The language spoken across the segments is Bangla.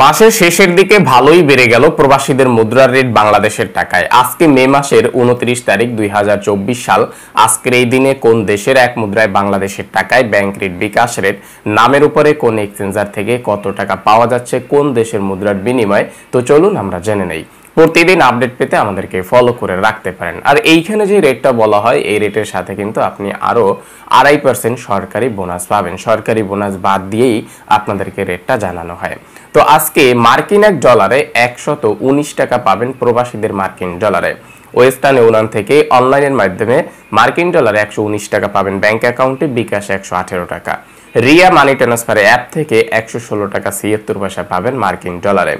মাসের শেষের দিকে ভালোই বেড়ে গেল প্রবাসীদের মুদ্রার রেট বাংলাদেশের টাকায় আজকে মে মাসের উনত্রিশ তারিখ দুই সাল আজকের এই দিনে কোন দেশের এক মুদ্রায় বাংলাদেশের টাকায় ব্যাংক রেট বিকাশ রেট নামের উপরে কোন এক্সচেঞ্জার থেকে কত টাকা পাওয়া যাচ্ছে কোন দেশের মুদ্রার বিনিময় তো চলুন আমরা জেনে নেই প্রতিদিন আপডেট পেতে আমাদেরকে ফলো করে রাখতে পারেন আর এইখানে যে রেটটা বলা হয় এই রেটের সাথে কিন্তু আপনি আরও আড়াই পার্সেন্ট সরকারি বোনাস পাবেন সরকারি বোনাস বাদ দিয়েই আপনাদেরকে রেটটা জানানো হয় তো আজকে মার্কিন এক ডলারে একশত উনিশ টাকা পাবেন প্রবাসীদের মার্কিন ডলারে ওয়েস্টার্ন ইউনিয়ন থেকে অনলাইনের মাধ্যমে মার্কিন ডলারে একশো উনিশ টাকা পাবেন ব্যাংক অ্যাকাউন্টে বিকাশ একশো আঠেরো টাকা রিয়া মানি ট্রান্সফারে অ্যাপ থেকে একশো ষোলো টাকা ছিয়াত্তর পয়সা পাবেন মার্কিন ডলারে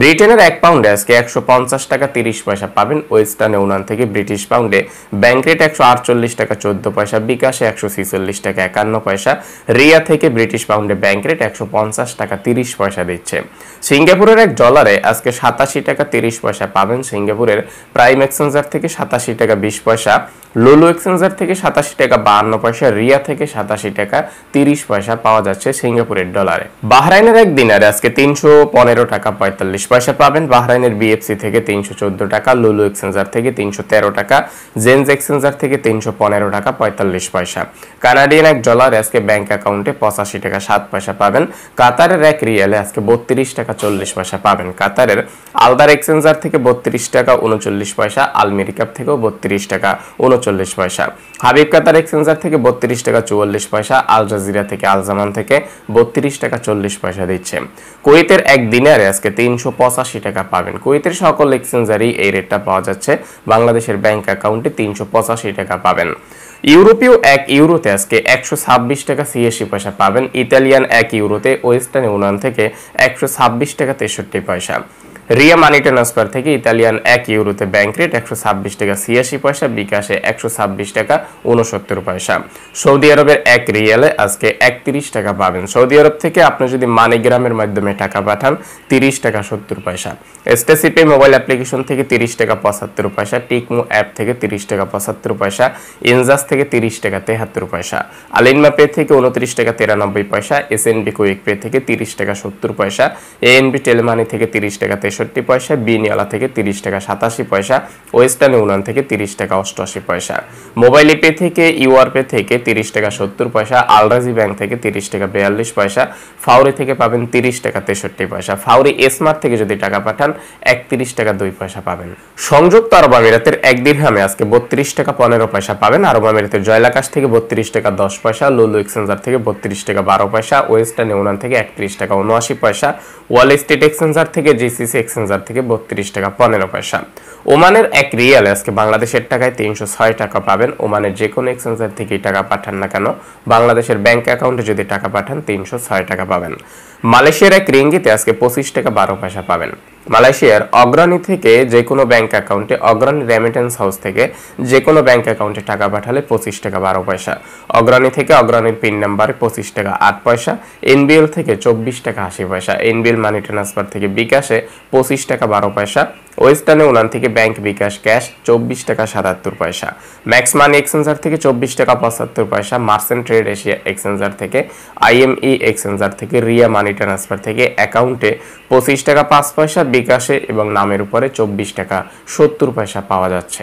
ব্রিটেনের এক পাউন্ডে আজকে একশো পঞ্চাশ টাকা তিরিশ পয়সা পাবেন ওয়েস্টার্ন ইউনিয়ন থেকে ব্রিটিশ পাউন্ডে ব্যাংক রেট একশো আটচল্লিশ টাকা চোদ্দ পয়সা বিকাশে একশো ছিচল্লিশ টাকা একান্ন পয়সা রিয়া থেকে ব্রিটিশ পাউন্ডে ব্যাংক রেট একশো পঞ্চাশ টাকা তিরিশ পয়সা দিচ্ছে সিঙ্গাপুরের এক ডলারে আজকে সাতাশি টাকা তিরিশ পয়সা পাবেন সিঙ্গাপুরের প্রাইম এক্সচেঞ্জার থেকে সাতাশি টাকা বিশ পয়সা লুলু এক্সচেঞ্জার থেকে সাতাশি টাকা বাহান্ন পয়সা রিয়া থেকে সাতাশি টাকা তিরিশ পয়সা পাওয়া যাচ্ছে সিঙ্গাপুরের ডলারে বাহরাইনের এক দিনারে আজকে তিনশো পনেরো টাকা পঁয়তাল্লিশ চল্লিশ পয়সা পাবেন বাহরাইনের বিএফসি থেকে তিনশো টাকা লুলু এক্সচেঞ্জার থেকে তিনশো তেরো টাকা জেন্স এক্সচেঞ্জার থেকে তিনশো পনেরো টাকা পঁয়তাল্লিশ পয়সা কানাডিয়ান এক ডলার আজকে ব্যাংক অ্যাকাউন্টে পঁচাশি টাকা সাত পয়সা পাবেন কাতারের এক রিয়ালে আজকে বত্রিশ টাকা চল্লিশ পয়সা পাবেন কাতারের আলদার এক্সচেঞ্জার থেকে বত্রিশ টাকা উনচল্লিশ পয়সা আলমেরি কাপ থেকেও বত্রিশ টাকা উনচল্লিশ পয়সা হাবিব কাতার এক্সচেঞ্জার থেকে বত্রিশ টাকা চুয়াল্লিশ পয়সা আল জাজিরা থেকে আলজামান থেকে বত্রিশ টাকা চল্লিশ পয়সা দিচ্ছে কুয়েতের এক দিনে আজকে তিনশো 385 টাকা পাবেন কুয়েতের সকল এক্সচেঞ্জারই এই রেটটা পাওয়া যাচ্ছে বাংলাদেশের ব্যাংক অ্যাকাউন্টে তিনশো পঁচাশি টাকা পাবেন ইউরোপীয় এক ইউরোতে আজকে একশো ছাব্বিশ টাকা সিএসসি পয়সা পাবেন ইতালিয়ান এক ইউরোতে ওয়েস্টার্ন ইউনিয়ন থেকে একশো ছাব্বিশ টাকা তেষট্টি পয়সা রিয়া মানি ট্রান্সফার থেকে ইতালিয়ান এক ইউরোতে ব্যাংক রেট একশো ছাব্বিশ টাকা ছিয়াশি পয়সা বিকাশে একশো ছাব্বিশ টাকা উনসত্তর পয়সা সৌদি আরবের এক রিয়ালে আজকে একত্রিশ টাকা পাবেন সৌদি আরব থেকে আপনি যদি মানিগ্রামের মাধ্যমে টাকা পাঠান তিরিশ টাকা সত্তর পয়সা এসটেসিপে মোবাইল অ্যাপ্লিকেশন থেকে তিরিশ টাকা পঁচাত্তর পয়সা টিকমো অ্যাপ থেকে তিরিশ টাকা পঁচাত্তর পয়সা ইনজাস থেকে তিরিশ টাকা তেহাত্তর পয়সা আলিনমা পে থেকে উনত্রিশ টাকা তিরানব্বই পয়সা S N B quick pay থেকে তিরিশ টাকা সত্তর পয়সা এএনবি টেলমানি থেকে তিরিশ টাকা তেষট্টি পয়সা বিনিয়ালা থেকে তিরিশ টাকা সাতাশি পয়সা ওয়েস্টার্ন ইউনিয়ন থেকে তিরিশ টাকা অষ্টআশি পয়সা মোবাইল পে থেকে ইউআর পে থেকে তিরিশ টাকা সত্তর পয়সা আলরাজি ব্যাংক থেকে তিরিশ টাকা বিয়াল্লিশ পয়সা ফাউরি থেকে পাবেন তিরিশ টাকা তেষট্টি পয়সা ফাউরি এসমার্ট থেকে যদি টাকা পাঠান একত্রিশ টাকা দুই পয়সা পাবেন সংযুক্ত আরব আমিরাতের এক হামে আজকে বত্রিশ টাকা পনেরো পয়সা পাবেন আরব আমিরাতের জয়লাকাশ থেকে বত্রিশ টাকা দশ পয়সা লুলু এক্সচেঞ্জার থেকে বত্রিশ টাকা বারো পয়সা ওয়েস্টার্ন ইউনিয়ন থেকে একত্রিশ টাকা উনআশি পয়সা ওয়াল স্ট্রিট এক্সচেঞ্জার থেকে জিসিসি এক্সচেঞ্জার থেকে বত্রিশ টাকা পনেরো পয়সা ওমানের এক রিয়াল আজকে বাংলাদেশের টাকায় তিনশো ছয় টাকা পাবেন ওমানের যে কোনো এক্সচেঞ্জার থেকেই টাকা পাঠান না কেন বাংলাদেশের ব্যাংক অ্যাকাউন্টে যদি টাকা পাঠান তিনশো ছয় টাকা পাবেন মালয়েশিয়ার এক রিঙ্গিতে আজকে পঁচিশ টাকা বারো পয়সা পাবেন মালয়েশিয়ার অগ্রণী থেকে যে কোনো ব্যাংক অ্যাকাউন্টে অগ্রণী রেমিটেন্স হাউস থেকে যে কোনো ব্যাংক অ্যাকাউন্টে টাকা পাঠালে পঁচিশ টাকা বারো পয়সা অগ্রণী থেকে অগ্রণীর পিন নাম্বারে পঁচিশ টাকা আট পয়সা এনবিএল থেকে চব্বিশ টাকা আশি পয়সা এনবিএল মানি ট্রান্সফার থেকে বিকাশে পঁচিশ টাকা বারো পয়সা ওয়েস্টার্নে উনান থেকে ব্যাংক বিকাশ ক্যাশ চব্বিশ টাকা সাতাত্তর পয়সা ম্যাক্স মানি এক্সচেঞ্জার থেকে চব্বিশ টাকা পঁচাত্তর পয়সা মার্সেন্ট ট্রেড এশিয়া এক্সচেঞ্জার থেকে আইএমই এক্সচেঞ্জার e থেকে রিয়া মানি ট্রান্সফার থেকে অ্যাকাউন্টে পঁচিশ টাকা পাঁচ পয়সা বিকাশে এবং নামের উপরে চব্বিশ টাকা সত্তর পয়সা পাওয়া যাচ্ছে